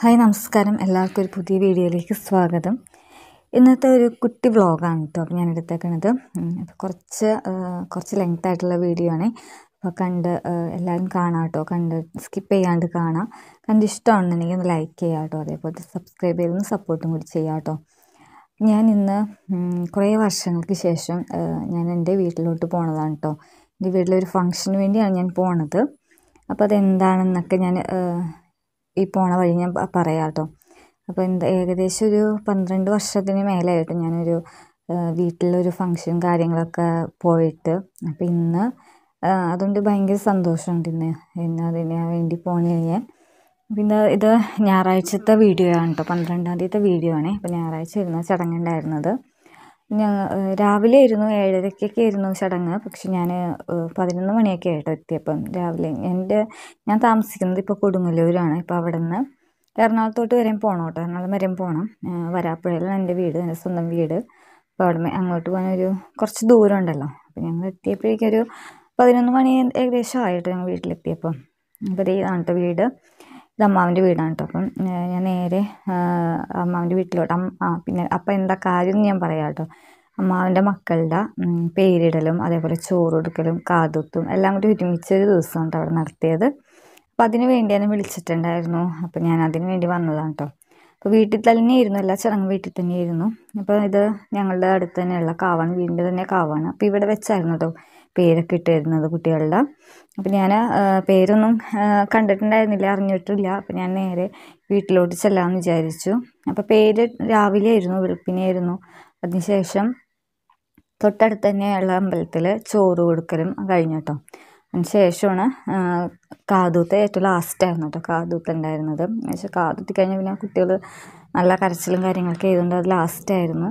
hi നമസ്കാരം എല്ലാവർക്കും ഒരു പുതിയ വീഡിയോയിലേക്ക് സ്വാഗതം ഇന്നത്തെ ഒരു കുട്ടി വ്ളോഗാണ് കേട്ടോ അപ്പോൾ ഞാൻ എടുത്തേക്കണത് അപ്പോൾ കുറച്ച് കുറച്ച് ലെങ്ത് ആയിട്ടുള്ള വീഡിയോ ആണ് അപ്പോൾ കണ്ട് എല്ലാവരും കാണാം കേട്ടോ കണ്ട് സ്കിപ്പ് ചെയ്യാണ്ട് കാണാം കണ്ട് ഇഷ്ടമാണെന്നുണ്ടെങ്കിൽ ഒന്ന് ലൈക്ക് ചെയ്യാം കേട്ടോ അതേപോലെ സബ്സ്ക്രൈബ് ചെയ്തൊന്ന് സപ്പോർട്ടും കൂടി ചെയ്യാം കേട്ടോ ഞാൻ ഇന്ന് കുറേ വർഷങ്ങൾക്ക് ശേഷം ഞാൻ എൻ്റെ വീട്ടിലോട്ട് പോണതാണ് കേട്ടോ എൻ്റെ വീട്ടിലൊരു ഫംഗ്ഷന് വേണ്ടിയാണ് ഞാൻ പോണത് അപ്പോൾ അതെന്താണെന്നൊക്കെ ഞാൻ ഈ പോണ വഴി ഞാൻ പറയാം കേട്ടോ അപ്പോൾ എന്താ ഏകദേശം ഒരു പന്ത്രണ്ട് വർഷത്തിന് മേലെയായിട്ട് ഞാനൊരു വീട്ടിലൊരു ഫങ്ഷനും കാര്യങ്ങളൊക്കെ പോയിട്ട് അപ്പോൾ ഇന്ന് അതുകൊണ്ട് ഭയങ്കര സന്തോഷമുണ്ട് ഇന്ന് ഇന്ന് അതിന് വേണ്ടി പോണേ ഞാൻ പിന്നെ ഇത് ഞായറാഴ്ചത്തെ വീഡിയോ ആണ് കേട്ടോ പന്ത്രണ്ടാം തീയതിത്തെ വീഡിയോ ആണ് അപ്പോൾ ഞായറാഴ്ച ഇരുന്ന ചടങ്ങുണ്ടായിരുന്നത് രാവിലെ ആയിരുന്നു ഏഴരയ്ക്കൊക്കെ ആയിരുന്നു ചടങ്ങ് പക്ഷെ ഞാൻ പതിനൊന്ന് മണിയൊക്കെ ആയിട്ടോ എത്തിയപ്പം രാവിലെ എൻ്റെ ഞാൻ താമസിക്കുന്നത് ഇപ്പോൾ കൊടുങ്ങല്ലൂരാണ് ഇപ്പോൾ അവിടെ നിന്ന് എറണാകുളത്തോട്ട് വരെയും പോകണം കേട്ടോ എറണാകുളം വരെയും പോകണം വരാപ്പുഴയിലാണ് എൻ്റെ വീട് എൻ്റെ സ്വന്തം വീട് അപ്പോൾ അവിടെ അങ്ങോട്ട് പോകാൻ ഒരു കുറച്ച് ദൂരം ഉണ്ടല്ലോ അപ്പോൾ ഞങ്ങൾ എത്തിയപ്പോഴേക്കൊരു പതിനൊന്ന് മണി ഏകദേശം ആയിട്ട് ഞങ്ങൾ വീട്ടിലെത്തിയപ്പം അപ്പോൾ ഇതാണ് കേട്ടോ വീട് ഇത് അമ്മാവിൻ്റെ വീടാണ് കേട്ടോ അപ്പം ഞാൻ നേരെ അമ്മാവിൻ്റെ വീട്ടിലോട്ട് ആ പിന്നെ അപ്പം എന്താ കാര്യം ഞാൻ പറയാം കേട്ടോ അമ്മാവിൻ്റെ മക്കളുടെ പേരിടലും അതേപോലെ കൊടുക്കലും കാതൊത്തും എല്ലാം കൂടി ഒരുമിച്ച് ഒരു ദിവസമാണ് അവിടെ നടത്തിയത് അപ്പം അതിന് വേണ്ടി എന്നെ വിളിച്ചിട്ടുണ്ടായിരുന്നു അപ്പം ഞാൻ അതിന് വേണ്ടി വന്നതാണ് കേട്ടോ അപ്പോൾ വീട്ടിൽ ആയിരുന്നു എല്ലാ ചടങ്ങും വീട്ടിൽ തന്നെയായിരുന്നു അപ്പോൾ ഇത് ഞങ്ങളുടെ അടുത്ത് തന്നെയുള്ള കാവാണ് വീടിൻ്റെ തന്നെ കാവാണ് അപ്പോൾ ഇവിടെ വെച്ചായിരുന്നു കേട്ടോ പേരൊക്കെ ഇട്ട് കുട്ടികളുടെ അപ്പം ഞാൻ പേരൊന്നും കണ്ടിട്ടുണ്ടായിരുന്നില്ല അറിഞ്ഞിട്ടില്ല അപ്പം ഞാൻ നേരെ വീട്ടിലോട്ട് ചെല്ലാമെന്ന് വിചാരിച്ചു അപ്പം പേര് രാവിലെ ആയിരുന്നു വെളുപ്പിനെ ആയിരുന്നു അതിനുശേഷം തൊട്ടടുത്ത് തന്നെയുള്ള അമ്പലത്തിൽ ചോറ് കൊടുക്കലും കഴിഞ്ഞു കേട്ടോ അതിനുശേഷമാണ് കാതൂത്ത് ഏറ്റവും ലാസ്റ്റായിരുന്നു കേട്ടോ കാതൂത്ത് ഉണ്ടായിരുന്നത് പക്ഷേ കാതൂത്തി കഴിഞ്ഞാൽ പിന്നെ കുട്ടികൾ നല്ല കരച്ചിലും കാര്യങ്ങളൊക്കെ ചെയ്തുകൊണ്ട് അത് ലാസ്റ്റായിരുന്നു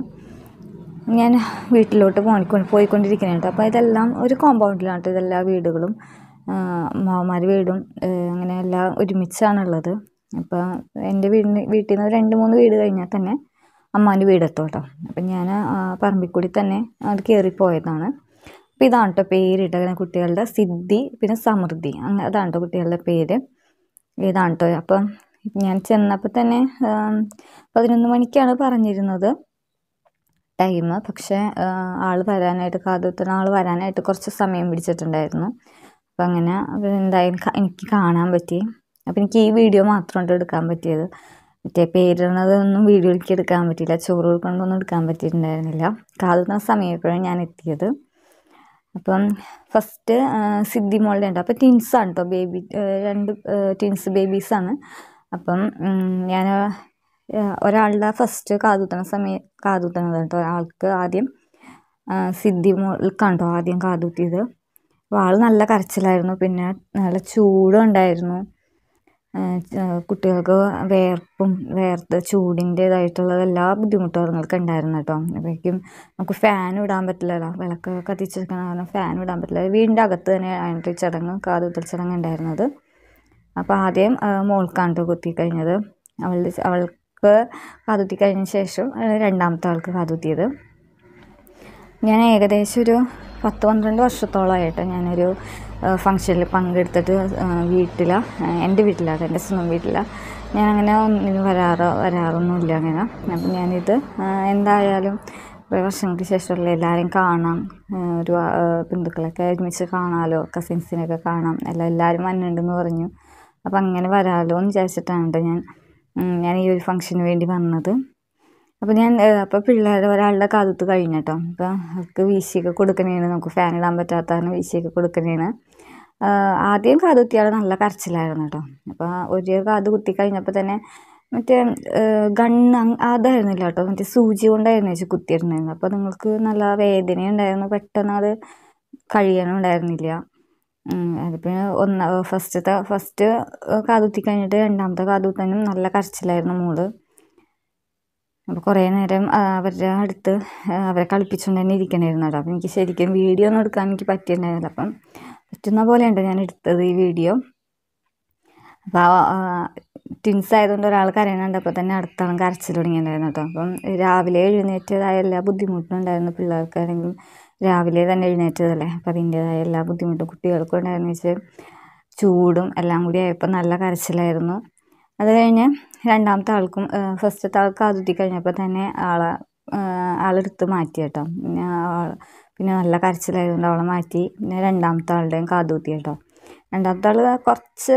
ഞാൻ വീട്ടിലോട്ട് പോയിക്കൊണ്ട് പോയിക്കൊണ്ടിരിക്കുന്നുണ്ട് കേട്ടോ അപ്പോൾ ഇതെല്ലാം ഒരു കോമ്പൗണ്ടിലാണ് കേട്ടോ ഇതെല്ലാ വീടുകളും മാമാര് വീടും അങ്ങനെ എല്ലാം ഒരുമിച്ചാണുള്ളത് അപ്പോൾ എൻ്റെ വീടിന് വീട്ടിൽ നിന്ന് രണ്ട് മൂന്ന് വീട് കഴിഞ്ഞാൽ തന്നെ അമ്മാൻ്റെ വീടെത്തും കേട്ടോ അപ്പം ഞാൻ പറമ്പിക്കൂടി തന്നെ അത് കയറിപ്പോയതാണ് അപ്പോൾ ഇതാണ് കേട്ടോ പേരിട്ട കുട്ടികളുടെ സിദ്ധി പിന്നെ സമൃദ്ധി അങ്ങനെ അതാണ് കേട്ടോ കുട്ടികളുടെ പേര് ഇതാണ് കേട്ടോ അപ്പം ഞാൻ ചെന്നപ്പോൾ തന്നെ പതിനൊന്ന് മണിക്കാണ് പറഞ്ഞിരുന്നത് ടൈം പക്ഷേ ആൾ വരാനായിട്ട് കാതുകുത്തുന്ന ആൾ വരാനായിട്ട് കുറച്ച് സമയം പിടിച്ചിട്ടുണ്ടായിരുന്നു അപ്പം അങ്ങനെ എന്തായാലും എനിക്ക് കാണാൻ പറ്റി അപ്പം എനിക്ക് ഈ വീഡിയോ മാത്രമുണ്ട് എടുക്കാൻ പറ്റിയത് മറ്റേ പേരിടുന്നതൊന്നും വീഡിയോയിലേക്ക് എടുക്കാൻ പറ്റിയില്ല ചോറ് കൊണ്ടൊന്നും എടുക്കാൻ പറ്റിയിട്ടുണ്ടായിരുന്നില്ല കാതുന്ന സമയപ്പോഴാണ് ഞാൻ എത്തിയത് അപ്പം ഫസ്റ്റ് സിദ്ധി മോളുടെ ഉണ്ട് അപ്പം ട്വിൻസാണ് കേട്ടോ ബേബി രണ്ട് ട്വിൻസ് ബേബീസാണ് അപ്പം ഞാൻ ഒരാളുടെ ഫസ്റ്റ് കാതുത്തണ സമയം കാതുകുത്തണത് കേട്ടോ ആൾക്ക് ആദ്യം സിദ്ധി മുൾക്കാണ്ടോ ആദ്യം കാതുത്തിയത് അപ്പോൾ ആൾ നല്ല കരച്ചിലായിരുന്നു പിന്നെ നല്ല ചൂടും ഉണ്ടായിരുന്നു കുട്ടികൾക്ക് വേർപ്പും വേർത്ത് ചൂടിൻ്റേതായിട്ടുള്ള എല്ലാ ബുദ്ധിമുട്ടുകൾക്ക് ഉണ്ടായിരുന്നു കേട്ടോ അപ്പോഴേക്കും നമുക്ക് ഫാൻ ഇടാൻ പറ്റില്ലല്ലോ വിളക്ക് കത്തിച്ചിരിക്കുന്ന കാരണം ഫാൻ ഇടാൻ പറ്റില്ല വീടിൻ്റെ അകത്ത് തന്നെ ആയിട്ട് ചടങ്ങ് കാതുത്തൽ ചടങ്ങ് ഉണ്ടായിരുന്നത് അപ്പോൾ ആദ്യം മോൾക്കാണ് കുത്തി കഴിഞ്ഞത് അവളുടെ അവൾ ആൾക്ക് കാതുത്തി കഴിഞ്ഞ ശേഷം രണ്ടാമത്തെ ആൾക്ക് കാതുത്തിയത് ഞാൻ ഏകദേശം ഒരു പത്ത് പന്ത്രണ്ട് വർഷത്തോളമായിട്ട് ഞാനൊരു ഫങ്ഷനിൽ പങ്കെടുത്തിട്ട് വീട്ടിലാണ് എൻ്റെ വീട്ടിലാണ് എൻ്റെ സ്വന്തം വീട്ടിലാണ് ഞാൻ അങ്ങനെ ഒന്നിനും വരാറോ വരാറൊന്നുമില്ല അങ്ങനെ അപ്പം ഞാനിത് എന്തായാലും കുറേ വർഷങ്ങൾക്ക് ശേഷമുള്ള എല്ലാവരെയും കാണാം ഒരു ബന്ധുക്കളൊക്കെ ഒരുമിച്ച് കാണാമല്ലോ കസിൻസിനെയൊക്കെ കാണാം എല്ലാം എല്ലാവരും വന്നിട്ടുണ്ടെന്ന് പറഞ്ഞു അപ്പം അങ്ങനെ വരാമല്ലോ എന്ന് വിചാരിച്ചിട്ടാണ് ഞാൻ ഞാൻ ഈ ഒരു ഫംഗ്ഷന് വേണ്ടി വന്നത് അപ്പോൾ ഞാൻ അപ്പോൾ പിള്ളേരുടെ ഒരാളുടെ കാതത്ത് കഴിഞ്ഞിട്ടോ അപ്പോൾ അവർക്ക് വീശിയൊക്കെ കൊടുക്കണേന് നമുക്ക് ഫാൻ ഇടാൻ പറ്റാത്തതാണ് വീശിയൊക്കെ കൊടുക്കണേന് ആദ്യം കാത് കുത്തിയാൽ നല്ല കരച്ചിലായിരുന്നു കേട്ടോ അപ്പോൾ ഒരു കാത് കുത്തി കഴിഞ്ഞപ്പോൾ തന്നെ മറ്റേ ഗണ്ണ് അതായിരുന്നില്ല കേട്ടോ മറ്റേ സൂചി കൊണ്ടായിരുന്നു വെച്ച് കുത്തിയിരുന്നത് അപ്പോൾ നിങ്ങൾക്ക് നല്ല വേദന ഉണ്ടായിരുന്നു പെട്ടെന്ന് അത് കഴിയാനുണ്ടായിരുന്നില്ല അതിപ്പോൾ ഒന്ന് ഫസ്റ്റത്തെ ഫസ്റ്റ് കാതൂത്തി കഴിഞ്ഞിട്ട് രണ്ടാമത്തെ കാതൂത്താനും നല്ല കരച്ചിലായിരുന്നു മോള് അപ്പോൾ കുറേ നേരം അവരുടെ അടുത്ത് അവരെ കളിപ്പിച്ചുകൊണ്ട് തന്നെ ഇരിക്കണമായിരുന്നു അപ്പോൾ അപ്പം എനിക്ക് ശരിക്കും വീഡിയോ ഒന്നും എടുക്കാൻ എനിക്ക് പറ്റിയിട്ടുണ്ടായിരുന്നില്ല അപ്പം പറ്റുന്ന പോലെയുണ്ട് ഞാൻ എടുത്തത് ഈ വീഡിയോ അപ്പോൾ ട്വിൻസ് ആയതുകൊണ്ട് ഒരാൾ അപ്പോൾ തന്നെ അടുത്ത കരച്ചിൽ തുടങ്ങിയിട്ടുണ്ടായിരുന്നു കേട്ടോ അപ്പം രാവിലെ എഴുന്നേറ്റതായ എല്ലാ ബുദ്ധിമുട്ടും ഉണ്ടായിരുന്നു പിള്ളേർക്കാണെങ്കിലും രാവിലെ തന്നെ എഴുന്നേറ്റതല്ലേ അപ്പം അതിൻ്റേതായ എല്ലാ ബുദ്ധിമുട്ടും കുട്ടികൾക്കും ഉണ്ടായിരുന്നു വെച്ച് ചൂടും എല്ലാം കൂടി ആയപ്പോൾ നല്ല കരച്ചിലായിരുന്നു അത് കഴിഞ്ഞ് രണ്ടാമത്തെ ആൾക്കും ഫസ്റ്റത്തെ ആൾക്ക് അതുത്തി കഴിഞ്ഞപ്പോൾ തന്നെ ആളെ ആളെടുത്ത് മാറ്റി കേട്ടോ പിന്നെ പിന്നെ നല്ല കരച്ചിലായതുകൊണ്ട് അവളെ മാറ്റി പിന്നെ രണ്ടാമത്തെ ആളുടെയും കാതൂത്തി കേട്ടോ രണ്ടാമത്തെ ആൾ കുറച്ച്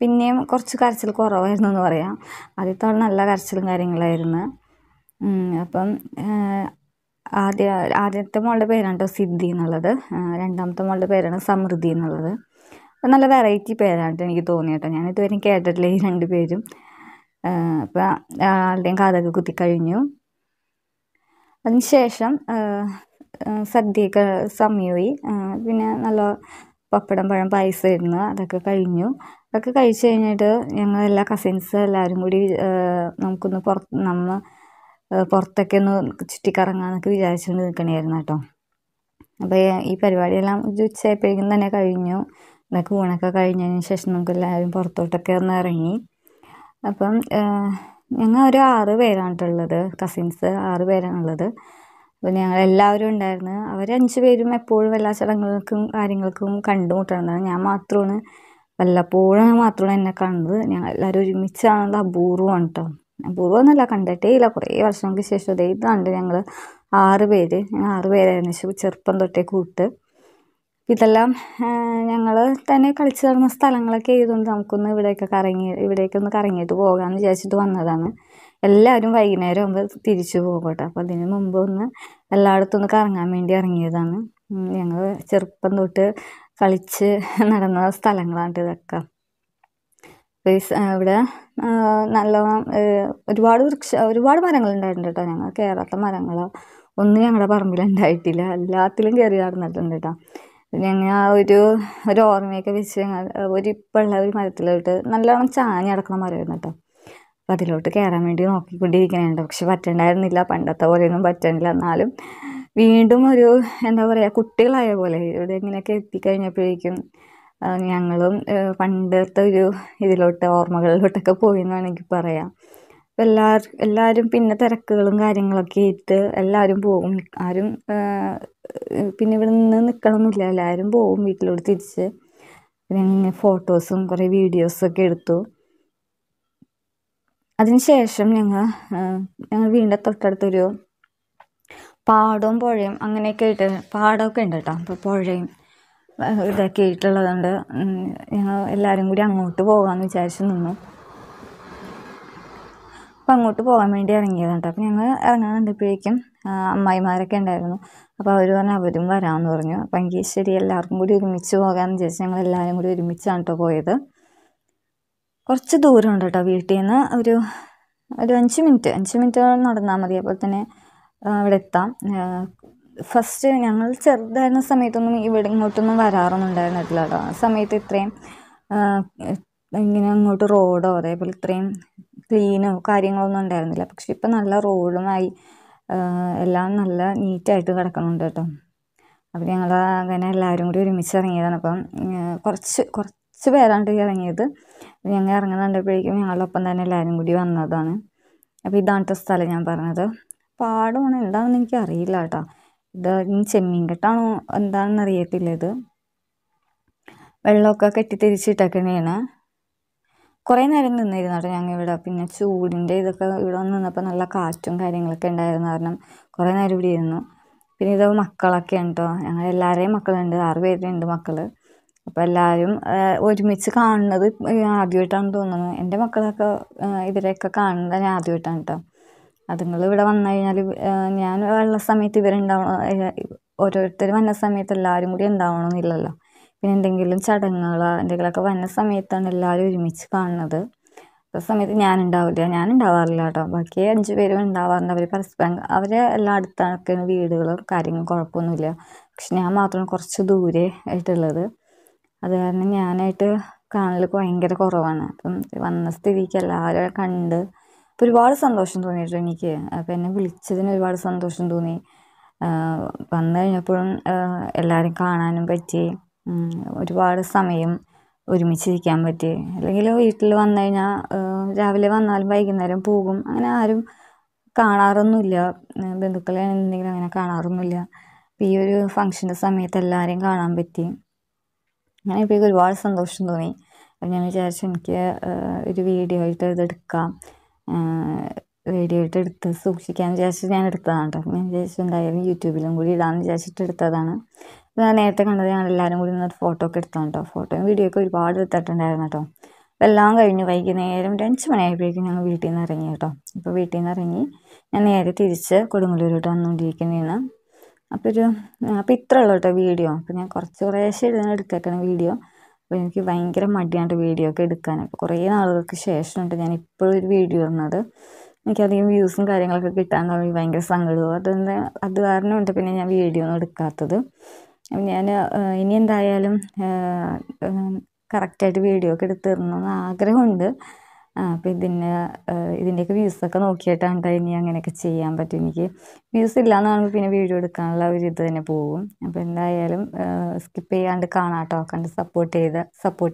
പിന്നെയും കുറച്ച് കരച്ചിൽ കുറവായിരുന്നു എന്ന് പറയാം ആദ്യത്തെ ആൾ നല്ല കരച്ചിലും കാര്യങ്ങളായിരുന്നു അപ്പം ആദ്യ ആദ്യത്തെ മോളുടെ പേരാണ് കേട്ടോ സിദ്ധി എന്നുള്ളത് രണ്ടാമത്തെ മോളുടെ പേരാണ് സമൃദ്ധി എന്നുള്ളത് നല്ല വെറൈറ്റി പേരാണ് എനിക്ക് തോന്നി കേട്ടോ ഞാൻ ഇതുവരെ കേട്ടിട്ടില്ല ഈ രണ്ട് പേരും അപ്പം ആളുടെയും കാതൊക്കെ കുത്തിക്കഴിഞ്ഞു അതിനുശേഷം സദ്യയൊക്കെ സമയമായി പിന്നെ നല്ല പപ്പടം പഴം പായസം ഇരുന്ന് അതൊക്കെ കഴിഞ്ഞു അതൊക്കെ കഴിച്ച് കഴിഞ്ഞിട്ട് ഞങ്ങൾ എല്ലാ കസിൻസ് എല്ലാവരും കൂടി നമുക്കൊന്ന് പുറത്ത് നമ്മൾ പുറത്തൊക്കെ ഒന്ന് ചുറ്റിക്കറങ്ങാമെന്നൊക്കെ വിചാരിച്ചുകൊണ്ട് നിൽക്കണായിരുന്നു കേട്ടോ അപ്പോൾ ഈ പരിപാടിയെല്ലാം ഒരു ഉച്ചയായപ്പോഴേക്കും തന്നെ കഴിഞ്ഞു എന്നൊക്കെ ഊണൊക്കെ കഴിഞ്ഞതിന് ശേഷം നമുക്ക് എല്ലാവരും പുറത്തോട്ടൊക്കെ ഒന്ന് ഇറങ്ങി അപ്പം ഞങ്ങൾ ഒരു ആറ് പേരാണിട്ടുള്ളത് കസിൻസ് ആറ് പേരാണുള്ളത് അപ്പോൾ ഞങ്ങൾ എല്ലാവരും ഉണ്ടായിരുന്നു അവർ അഞ്ച് പേരും എപ്പോഴും എല്ലാ ചടങ്ങുകൾക്കും കാര്യങ്ങൾക്കും കണ്ടുമുട്ടാണ് ഞാൻ മാത്രമാണ് വല്ലപ്പോഴും മാത്രമാണ് എന്നെ കാണുന്നത് ഞങ്ങൾ എല്ലാവരും ഒരുമിച്ചാണുള്ള അപൂർവമാണ് കേട്ടോ പൂർവ്വമൊന്നുമല്ല കണ്ടിട്ടേ ഇല്ല കുറേ വർഷങ്ങൾക്ക് ശേഷം ഇതേ ഇതാണ്ട് ഞങ്ങൾ ആറ് പേര് ആറ് പേരായിരുന്നു ചെറുപ്പം തൊട്ടേ കൂട്ട് ഇതെല്ലാം ഞങ്ങൾ തന്നെ കളിച്ചു നടന്ന സ്ഥലങ്ങളൊക്കെ ആയതുകൊണ്ട് നമുക്കൊന്ന് ഇവിടെയൊക്കെ കറങ്ങി ഇവിടെയൊക്കെ ഒന്ന് കറങ്ങിയിട്ട് പോകാമെന്ന് വിചാരിച്ചിട്ട് വന്നതാണ് എല്ലാവരും വൈകുന്നേരം ആകുമ്പോൾ തിരിച്ചു പോകട്ടെ അപ്പോൾ അതിന് മുമ്പ് ഒന്ന് എല്ലായിടത്തും ഒന്ന് കറങ്ങാൻ വേണ്ടി ഇറങ്ങിയതാണ് ഞങ്ങൾ ചെറുപ്പം തൊട്ട് കളിച്ച് നടന്ന സ്ഥലങ്ങളാണ് ഇതൊക്കെ റീസ് ഇവിടെ നല്ലോണം ഒരുപാട് വൃക്ഷ ഒരുപാട് മരങ്ങളുണ്ടായിട്ടുണ്ട് കേട്ടോ ഞങ്ങൾ കയറാത്ത മരങ്ങൾ ഒന്നും ഞങ്ങളുടെ പറമ്പിലുണ്ടായിട്ടില്ല എല്ലാത്തിലും കയറി നടന്നിട്ടുണ്ട് കേട്ടോ ഞങ്ങൾ ആ ഒരു ഒരു ഓർമ്മയൊക്കെ വെച്ച് ഞങ്ങൾ ഒരു ഇപ്പമുള്ള ഒരു മരത്തിലോട്ട് നല്ലോണം ചാഞ്ഞ് കിടക്കുന്ന മരമായിരുന്നു കേട്ടോ അപ്പം അതിലോട്ട് കയറാൻ വേണ്ടി നോക്കിക്കൊണ്ടിരിക്കുന്നുണ്ട് പക്ഷെ പറ്റണ്ടായിരുന്നില്ല പണ്ടത്തെ പോലെയൊന്നും പറ്റണില്ല എന്നാലും വീണ്ടും ഒരു എന്താ പറയുക കുട്ടികളായ പോലെ ഇവിടെ ഇങ്ങനെയൊക്കെ എത്തിക്കഴിഞ്ഞപ്പോഴേക്കും ഞങ്ങളും പണ്ടത്തെ ഒരു ഇതിലോട്ട് ഓർമ്മകളിലോട്ടൊക്കെ എന്ന് വേണമെങ്കിൽ പറയാം അപ്പം എല്ലാ എല്ലാവരും പിന്നെ തിരക്കുകളും കാര്യങ്ങളൊക്കെ ആയിട്ട് എല്ലാവരും പോകും ആരും പിന്നെ ഇവിടെ നിന്ന് നിൽക്കണമെന്നില്ല എല്ലാവരും പോകും വീട്ടിലോട്ട് തിരിച്ച് പിന്നെ ഫോട്ടോസും കുറേ വീഡിയോസൊക്കെ എടുത്തു അതിനുശേഷം ഞങ്ങൾ ഞങ്ങൾ വീണ്ടും തൊട്ടടുത്തൊരു പാടവും പുഴയും അങ്ങനെയൊക്കെ ആയിട്ട് പാടമൊക്കെ ഉണ്ട് കേട്ടോ അപ്പോൾ പുഴയും ഇതൊക്കെ ആയിട്ടുള്ളത് ഞങ്ങൾ എല്ലാവരും കൂടി അങ്ങോട്ട് പോകാമെന്ന് വിചാരിച്ച് നിന്നു അപ്പം അങ്ങോട്ട് പോകാൻ വേണ്ടി ഇറങ്ങിയത് കേട്ടോ അപ്പം ഞങ്ങൾ ഇറങ്ങാൻ കണ്ടപ്പോഴേക്കും അമ്മായിമാരൊക്കെ ഉണ്ടായിരുന്നു അപ്പോൾ അവർ പറഞ്ഞു അവരും വരാമെന്ന് പറഞ്ഞു അപ്പം എങ്കിൽ ശരി എല്ലാവർക്കും കൂടി ഒരുമിച്ച് പോകാമെന്ന് വിചാരിച്ച് ഞങ്ങൾ എല്ലാവരും കൂടി ഒരുമിച്ചാണ് കേട്ടോ പോയത് കുറച്ച് ഉണ്ട് കേട്ടോ വീട്ടിൽ നിന്ന് ഒരു ഒരു അഞ്ച് മിനിറ്റ് അഞ്ച് മിനിറ്റ് നടന്നാൽ മതി അപ്പോൾ തന്നെ അവിടെ എത്താം ഫസ്റ്റ് ഞങ്ങൾ ചെറുതായിരുന്ന സമയത്തൊന്നും ഇവിടെ ഇങ്ങോട്ടൊന്നും വരാറൊന്നും ഉണ്ടായിരുന്നില്ല കേട്ടോ ആ സമയത്ത് ഇത്രയും ഇങ്ങനെ അങ്ങോട്ട് റോഡോ അതേപോലെ ഇത്രയും ക്ലീനോ കാര്യങ്ങളൊന്നും ഉണ്ടായിരുന്നില്ല പക്ഷെ ഇപ്പം നല്ല റോഡുമായി എല്ലാം നല്ല നീറ്റായിട്ട് കിടക്കുന്നുണ്ട് കേട്ടോ അപ്പോൾ ഞങ്ങൾ അങ്ങനെ എല്ലാവരും കൂടി ഒരുമിച്ച് ഇറങ്ങിയതാണ് അപ്പം കുറച്ച് കുറച്ച് പേരാണ്ട് ഇറങ്ങിയത് ഞങ്ങൾ ഇറങ്ങുന്ന കണ്ടപ്പോഴേക്കും ഞങ്ങളുടെ ഒപ്പം തന്നെ എല്ലാവരും കൂടി വന്നതാണ് അപ്പോൾ ഇതാണ് സ്ഥലം ഞാൻ പറഞ്ഞത് പാടമാണ് എന്താണെന്ന് എനിക്ക് അറിയില്ല കേട്ടോ ഇത് ചെമ്മീൻ കെട്ടാണോ എന്താണെന്ന് അറിയത്തില്ല ഇത് വെള്ളമൊക്കെ കെട്ടി തിരിച്ചിട്ടേക്കണേണ് കുറേ നേരം നിന്നിരുന്നു കേട്ടോ ഞങ്ങൾ ഇവിടെ പിന്നെ ചൂടിൻ്റെ ഇതൊക്കെ ഇവിടെ വന്ന് നിന്നപ്പോൾ നല്ല കാറ്റും കാര്യങ്ങളൊക്കെ ഉണ്ടായിരുന്നു കാരണം കുറേ നേരം ഇവിടെ ഇരുന്നു പിന്നെ ഇത് മക്കളൊക്കെ ഉണ്ട് കേട്ടോ ഞങ്ങൾ എല്ലാവരെയും മക്കളുണ്ട് ആറ് പേരുണ്ട് മക്കൾ അപ്പോൾ എല്ലാവരും ഒരുമിച്ച് കാണുന്നത് ആദ്യമായിട്ടാണ് തോന്നുന്നത് എൻ്റെ മക്കളൊക്കെ ഇവരെയൊക്കെ കാണുന്നത് ഞാൻ ആദ്യമായിട്ടാണ് കേട്ടോ അതുങ്ങൾ ഇവിടെ വന്നു കഴിഞ്ഞാൽ ഞാൻ ഉള്ള സമയത്ത് ഇവരുണ്ടാവണം ഓരോരുത്തർ വന്ന സമയത്ത് എല്ലാവരും കൂടി ഉണ്ടാവണമെന്നില്ലല്ലോ പിന്നെ എന്തെങ്കിലും ചടങ്ങുകളോ എന്തെങ്കിലുമൊക്കെ വന്ന സമയത്താണ് എല്ലാവരും ഒരുമിച്ച് കാണുന്നത് ആ സമയത്ത് ഞാനുണ്ടാവില്ല ഉണ്ടാവാറില്ല കേട്ടോ ബാക്കി അഞ്ച് പേരും ഉണ്ടാവാറുണ്ട് അവർ പരസ്പരം അവരെ എല്ലാ അടുത്തൊക്കെ വീടുകളും കാര്യങ്ങളും കുഴപ്പമൊന്നുമില്ല പക്ഷെ ഞാൻ മാത്രം കുറച്ച് ദൂരെ ആയിട്ടുള്ളത് അത് കാരണം ഞാനായിട്ട് കാണൽ ഭയങ്കര കുറവാണ് അപ്പം വന്ന സ്ഥിതിക്ക് എല്ലാവരും കണ്ട് അപ്പോൾ ഒരുപാട് സന്തോഷം തോന്നിയിട്ടുണ്ട് എനിക്ക് അപ്പോൾ എന്നെ വിളിച്ചതിന് ഒരുപാട് സന്തോഷം തോന്നി വന്നു കഴിഞ്ഞപ്പോഴും എല്ലാവരും കാണാനും പറ്റി ഒരുപാട് സമയം ഒരുമിച്ചിരിക്കാൻ പറ്റി അല്ലെങ്കിൽ വീട്ടിൽ വന്നു കഴിഞ്ഞാൽ രാവിലെ വന്നാലും വൈകുന്നേരം പോകും അങ്ങനെ ആരും കാണാറൊന്നുമില്ല ബന്ധുക്കളെ എന്തെങ്കിലും അങ്ങനെ കാണാറൊന്നുമില്ല അപ്പോൾ ഈ ഒരു ഫംഗ്ഷൻ്റെ സമയത്ത് എല്ലാവരെയും കാണാൻ പറ്റി അങ്ങനെ ഇപ്പോൾ ഒരുപാട് സന്തോഷം തോന്നി ഞാൻ വിചാരിച്ചു എനിക്ക് ഒരു വീഡിയോ ആയിട്ട് ഇതെടുക്കാം വീഡിയോ ഇട്ട് എടുത്ത് സൂക്ഷിക്കാമെന്ന് വിചാരിച്ചിട്ട് ഞാൻ എടുത്തതാണ് കേട്ടോ ഞാൻ വിചാരിച്ചിട്ടുണ്ടായാലും യൂട്യൂബിലും കൂടി ഇടാമെന്ന് വിചാരിച്ചിട്ട് എടുത്തതാണ് ഞാൻ നേരത്തെ കണ്ടത് ഞാൻ എല്ലാവരും കൂടി നിന്നിട്ട് ഫോട്ടോ ഒക്കെ എടുത്താണ് കേട്ടോ ഫോട്ടോയും വീഡിയോ ഒക്കെ ഒരുപാട് എടുത്തിട്ടുണ്ടായിരുന്നു കേട്ടോ അപ്പോൾ എല്ലാം കഴിഞ്ഞ് വൈകുന്നേരം ഒരു അഞ്ച് മണിയായപ്പോഴേക്കും ഞങ്ങൾ വീട്ടിൽ നിന്ന് ഇറങ്ങി കേട്ടോ അപ്പോൾ വീട്ടിൽ നിന്ന് ഇറങ്ങി ഞാൻ നേരെ തിരിച്ച് കൊടുങ്ങല്ലൂരോട്ട് വന്നുകൊണ്ടിരിക്കുന്നതാണ് അപ്പോൾ ഒരു അപ്പോൾ ഇത്ര ഉള്ളൂ കേട്ടോ വീഡിയോ അപ്പോൾ ഞാൻ കുറച്ച് കുറേശ്ശെ ഇരുന്ന് എടുത്തേക്കണം വീഡിയോ അപ്പോൾ എനിക്ക് ഭയങ്കര മടിയാണ് വീഡിയോ ഒക്കെ എടുക്കാൻ കുറേ നാളുകൾക്ക് ശേഷമുണ്ട് ഞാൻ ഇപ്പോഴും ഒരു വീഡിയോ ഇടുന്നത് എനിക്കധികം വ്യൂസും കാര്യങ്ങളൊക്കെ കിട്ടാൻ തുടങ്ങി ഭയങ്കര സങ്കടവും അതൊന്ന് അത് കാരണമുണ്ട് പിന്നെ ഞാൻ വീഡിയോ ഒന്നും എടുക്കാത്തത് ഞാൻ ഇനി എന്തായാലും കറക്റ്റായിട്ട് വീഡിയോ ഒക്കെ എടുത്ത് തരണമെന്ന് ആഗ്രഹമുണ്ട് അപ്പോൾ ഇതിന് ഇതിൻ്റെയൊക്കെ വ്യൂസൊക്കെ നോക്കിയിട്ടാണ് കേട്ടോ ഇനി അങ്ങനെയൊക്കെ ചെയ്യാൻ പറ്റും എനിക്ക് വ്യൂസ് ഇല്ലയെന്ന് പറയുമ്പോൾ പിന്നെ വീഡിയോ എടുക്കാനുള്ള ഒരു ഇത് തന്നെ പോകും അപ്പോൾ എന്തായാലും സ്കിപ്പ് ചെയ്യാണ്ട് കാണാട്ടോ കണ്ട് സപ്പോർട്ട് ചെയ്ത് സപ്പോർട്ട്